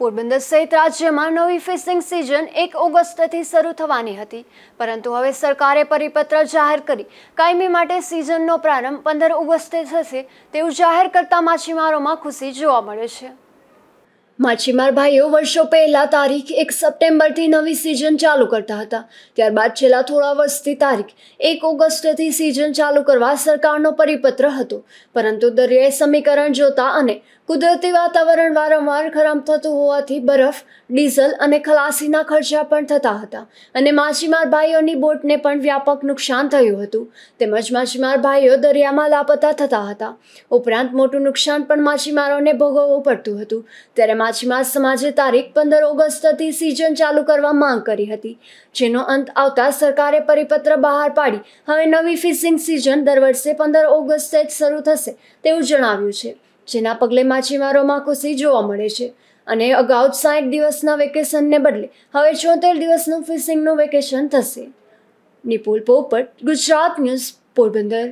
પોરબંદર સહિત રાજ્યમાં નવી ફિશિંગ સિઝન એક ઓગસ્ટથી શરૂ થવાની હતી પરંતુ હવે સરકારે પરિપત્ર જાહેર કરી કાયમી માટે સિઝનનો પ્રારંભ પંદર ઓગસ્ટે થશે તેવું જાહેર કરતા માછીમારોમાં ખુશી જોવા મળે છે માછીમાર ભાઈઓ વર્ષો પહેલા તારીખ એક સપ્ટેમ્બરથી નવી સિઝન ચાલુ કરતા હતા ત્યારબાદ છેલ્લા થોડા વર્ષથી તારીખ એક ઓગસ્ટથી સિઝન ચાલુ કરવા સરકારનો પરિપત્ર હતો પરંતુ દરિયાઈ સમીકરણ જોતા અને કુદરતી વાતાવરણ વારંવાર ખરાબ થતું હોવાથી બરફ ડીઝલ અને ખલાસીના ખર્ચા પણ થતા હતા અને માછીમાર ભાઈઓની બોટને પણ વ્યાપક નુકસાન થયું હતું તેમજ માછીમાર ભાઈઓ દરિયામાં લાપતા થતા હતા ઉપરાંત મોટું નુકસાન પણ માછીમારોને ભોગવવું પડતું હતું ત્યારે પાંચમા સમાજે તારીખ પંદર ઓગસ્ટથી સિઝન ચાલુ કરવા માંગ કરી હતી જેનો અંત આવતા સરકારે પરિપત્ર બહાર પાડી હવે નવી ફિશિંગ સિઝન દર વર્ષે પંદર ઓગસ્ટે જ શરૂ થશે તેવું જણાવ્યું છે જેના પગલે માછીમારોમાં ખુશી જોવા મળે છે અને અગાઉ સાઠ દિવસના વેકેશનને બદલે હવે છોતેર દિવસનું ફિશિંગનું વેકેશન થશે નિપુલ પોપટ ગુજરાત ન્યૂઝ પોરબંદર